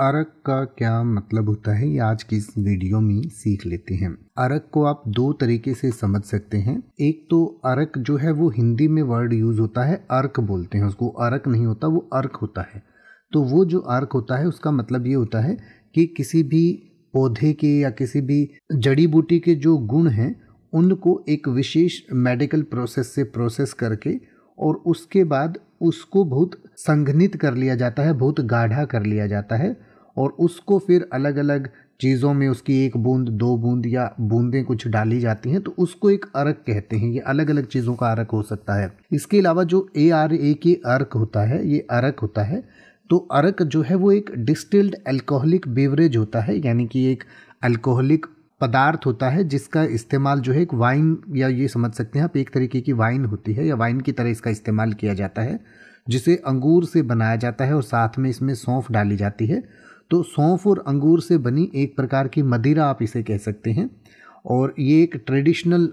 अरक का क्या मतलब होता है ये आज की इस वीडियो में सीख लेते हैं अरक को आप दो तरीके से समझ सकते हैं एक तो अरक जो है वो हिंदी में वर्ड यूज होता है अर्क बोलते हैं उसको अरक नहीं होता वो अर्क होता है तो वो जो अर्क होता है उसका मतलब ये होता है कि किसी भी पौधे के या किसी भी जड़ी बूटी के जो गुण हैं उनको एक विशेष मेडिकल प्रोसेस से प्रोसेस करके और उसके बाद उसको बहुत संघनित कर लिया जाता है बहुत गाढ़ा कर लिया जाता है और उसको फिर अलग अलग चीज़ों में उसकी एक बूंद दो बूंद या बूंदें कुछ डाली जाती हैं तो उसको एक अर्क कहते हैं ये अलग अलग चीज़ों का अर्क हो सकता है इसके अलावा जो ए आर ए के अर्क होता है ये अर्क होता है तो अर्क जो है वो एक डिस्टिल्ड अल्कोहलिक बेवरेज होता है यानी कि एक अल्कोहलिक पदार्थ होता है जिसका इस्तेमाल जो है एक वाइन या ये समझ सकते हैं आप एक तरीके की वाइन होती है या वाइन की तरह इसका इस्तेमाल किया जाता है जिसे अंगूर से बनाया जाता है और साथ में इसमें सौंफ डाली जाती है तो सौंफ और अंगूर से बनी एक प्रकार की मदिरा आप इसे कह सकते हैं और ये एक ट्रेडिशनल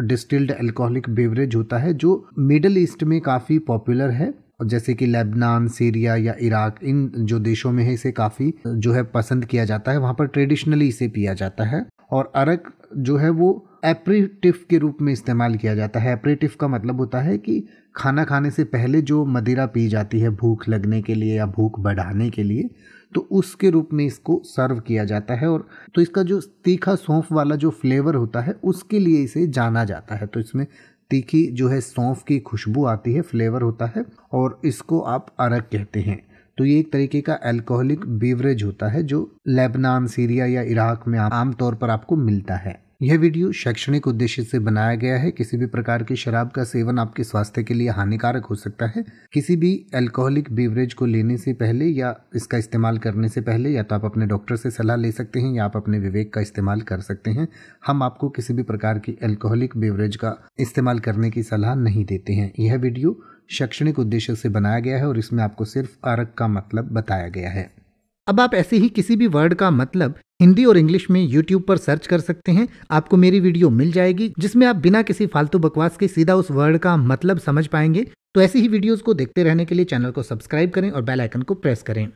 डिस्टिल्ड अल्कोहलिक बेवरेज होता है जो मिडल ईस्ट में काफ़ी पॉपुलर है जैसे कि लेबनान सीरिया या इराक इन जो देशों में है इसे काफ़ी जो है पसंद किया जाता है वहाँ पर ट्रेडिशनली इसे पिया जाता है और अरक जो है वो एपरेटिव के रूप में इस्तेमाल किया जाता है एपरेटिव का मतलब होता है कि खाना खाने से पहले जो मदिरा पी जाती है भूख लगने के लिए या भूख बढ़ाने के लिए तो उसके रूप में इसको सर्व किया जाता है और तो इसका जो तीखा सौंफ वाला जो फ्लेवर होता है उसके लिए इसे जाना जाता है तो इसमें तीखी जो है सौंफ की खुशबू आती है फ्लेवर होता है और इसको आप अरक कहते हैं तो ये एक तरीके का अल्कोहलिक बीवरेज होता है जो लेबनान सीरिया या इराक में आमतौर पर आपको मिलता है यह वीडियो शैक्षणिक उद्देश्य से बनाया गया है किसी भी प्रकार की शराब का सेवन आपके स्वास्थ्य के लिए हानिकारक हो सकता है किसी भी अल्कोहलिक बीवरेज को लेने से पहले या इसका इस्तेमाल करने से पहले या तो आप अपने डॉक्टर से सलाह ले सकते हैं या आप अपने विवेक का इस्तेमाल कर सकते हैं हम आपको किसी भी प्रकार की अल्कोहलिक बीवरेज का इस्तेमाल करने की सलाह नहीं देते हैं यह वीडियो शैक्षणिक उद्देश्य से बनाया गया है और इसमें आपको सिर्फ अरक का मतलब बताया गया है अब आप ऐसे ही किसी भी वर्ड का मतलब हिंदी और इंग्लिश में यूट्यूब पर सर्च कर सकते हैं आपको मेरी वीडियो मिल जाएगी जिसमें आप बिना किसी फालतू बकवास के सीधा उस वर्ड का मतलब समझ पाएंगे तो ऐसी ही वीडियोस को देखते रहने के लिए चैनल को सब्सक्राइब करें और बेल आइकन को प्रेस करें